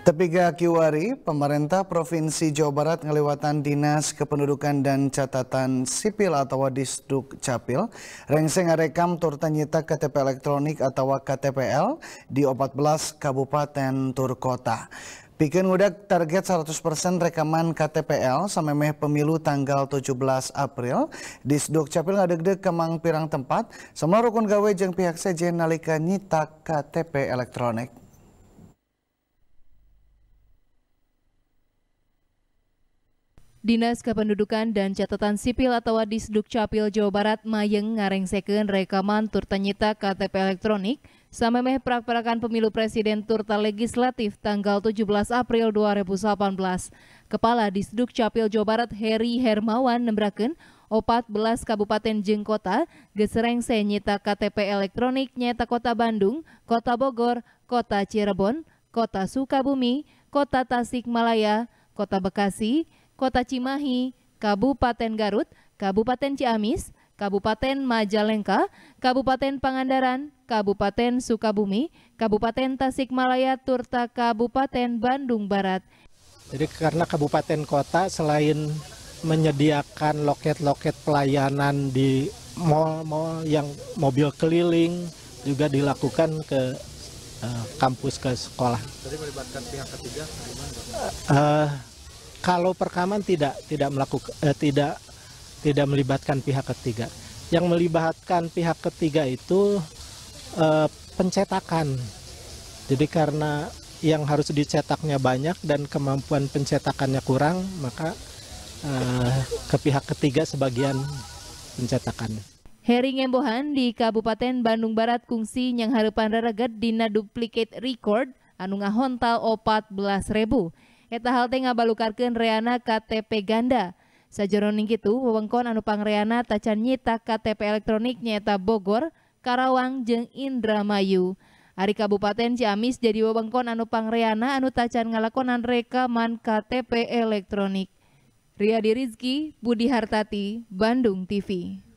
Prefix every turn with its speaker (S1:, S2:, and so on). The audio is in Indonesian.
S1: Tepiga Kiwari, pemerintah Provinsi Jawa Barat ngelewatan Dinas Kependudukan dan Catatan Sipil atau Disduk Capil, rengseng rekam tur nyita KTP elektronik atau KTPL di 14 kabupaten Turkota. kota. Bikin udah target 100% rekaman KTPL sampai meh pemilu tanggal 17 April. Disduk Capil ngadeg-deg kemang pirang tempat, semua rukun gawe jeng pihak sejen nalika nyita KTP elektronik.
S2: Dinas Kependudukan dan Catatan Sipil atau Disduk Capil Jawa Barat Mayeng ngarengseken rekaman turta nyita KTP elektronik samemeh prak-prakan pemilu presiden turta legislatif tanggal 17 April 2018. Kepala Disduk Capil Jawa Barat Heri Hermawan nembraken 14 kabupaten Jengkota gesereng senyita KTP elektronik nyata Kota Bandung, Kota Bogor, Kota Cirebon, Kota Sukabumi, Kota Tasikmalaya, Kota Bekasi, Kota Cimahi, Kabupaten Garut, Kabupaten Ciamis, Kabupaten Majalengka, Kabupaten Pangandaran, Kabupaten Sukabumi, Kabupaten Tasikmalaya, Turta Kabupaten Bandung Barat.
S3: Jadi karena kabupaten kota selain menyediakan loket-loket pelayanan di mal-mal yang mobil keliling juga dilakukan ke uh, kampus ke sekolah.
S1: Jadi melibatkan
S3: pihak ketiga? Uh, kalau perekaman tidak tidak melakukan eh, tidak tidak melibatkan pihak ketiga. Yang melibatkan pihak ketiga itu eh, pencetakan. Jadi karena yang harus dicetaknya banyak dan kemampuan pencetakannya kurang, maka eh, ke pihak ketiga sebagian pencetakan.
S2: Heri Ngembohan di Kabupaten Bandung Barat kungsi yang harapan rareget dina duplicate record anu ngahontal opat 14 ribu eta hal teh reana KTP ganda sajeroning kitu wewengkon anu pangreana tacan nyita KTP elektronik nyaeta Bogor Karawang jeung Indramayu Ari Kabupaten Ciamis jadi wewengkon anu pangreana anu tacan ngalakonan rekaman KTP elektronik Ria Rizki Budi Hartati Bandung TV